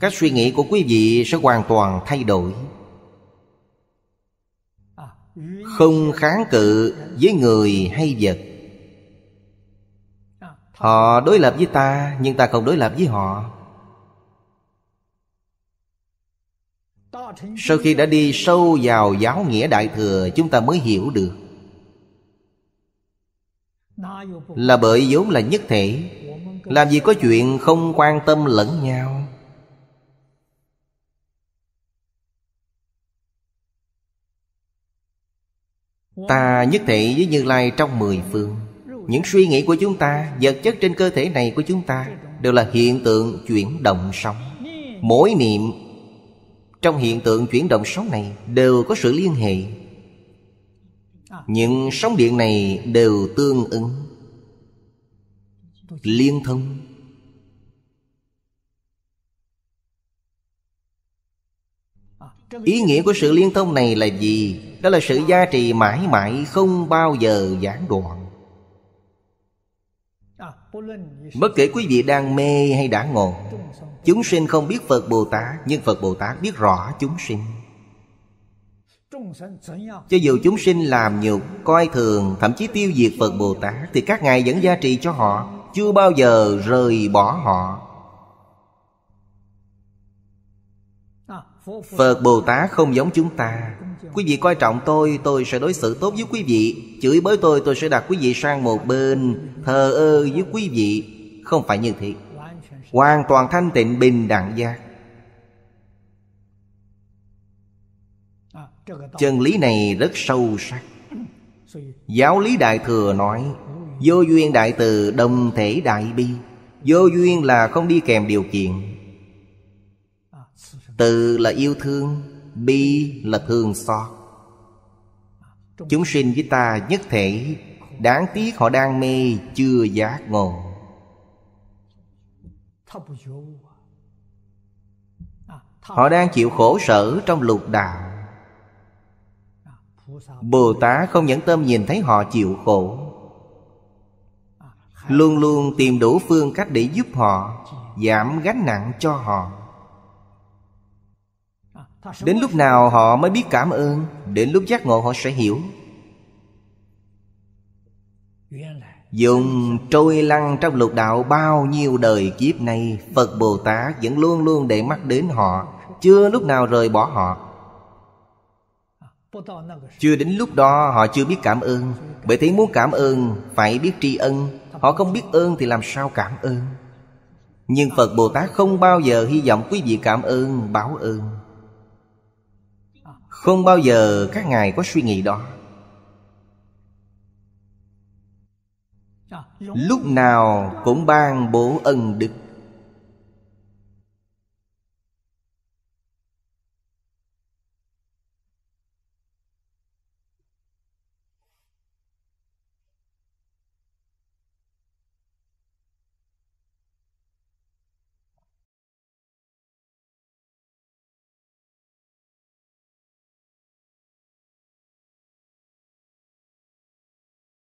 cách suy nghĩ của quý vị sẽ hoàn toàn thay đổi không kháng cự với người hay vật họ đối lập với ta nhưng ta không đối lập với họ sau khi đã đi sâu vào giáo nghĩa đại thừa chúng ta mới hiểu được là bởi vốn là nhất thể làm gì có chuyện không quan tâm lẫn nhau Ta nhất thể với Như Lai trong mười phương Những suy nghĩ của chúng ta Vật chất trên cơ thể này của chúng ta Đều là hiện tượng chuyển động sóng Mỗi niệm Trong hiện tượng chuyển động sóng này Đều có sự liên hệ Những sóng điện này đều tương ứng Liên thông Ý nghĩa của sự liên thông này là gì? Đó là sự gia trì mãi mãi không bao giờ gián đoạn Bất kể quý vị đang mê hay đã ngộ Chúng sinh không biết Phật Bồ Tát Nhưng Phật Bồ Tát biết rõ chúng sinh Cho dù chúng sinh làm nhục Coi thường Thậm chí tiêu diệt Phật Bồ Tát Thì các ngài vẫn gia trì cho họ Chưa bao giờ rời bỏ họ Phật Bồ Tát không giống chúng ta Quý vị coi trọng tôi Tôi sẽ đối xử tốt với quý vị Chửi bới tôi tôi sẽ đặt quý vị sang một bên Thờ ơ với quý vị Không phải như thế Hoàn toàn thanh tịnh bình đẳng giác Chân lý này rất sâu sắc Giáo lý Đại Thừa nói Vô duyên đại từ đồng thể đại bi Vô duyên là không đi kèm điều kiện từ là yêu thương Bi là thương xót Chúng sinh với ta nhất thể Đáng tiếc họ đang mê Chưa giác ngộ Họ đang chịu khổ sở trong lục đạo Bồ Tát không nhẫn tâm nhìn thấy họ chịu khổ Luôn luôn tìm đủ phương cách để giúp họ Giảm gánh nặng cho họ Đến lúc nào họ mới biết cảm ơn Đến lúc giác ngộ họ sẽ hiểu Dùng trôi lăn trong lục đạo bao nhiêu đời kiếp này Phật Bồ Tát vẫn luôn luôn để mắt đến họ Chưa lúc nào rời bỏ họ Chưa đến lúc đó họ chưa biết cảm ơn Bởi thế muốn cảm ơn phải biết tri ân Họ không biết ơn thì làm sao cảm ơn Nhưng Phật Bồ Tát không bao giờ hy vọng quý vị cảm ơn, báo ơn không bao giờ các ngài có suy nghĩ đó lúc nào cũng ban bố ân đức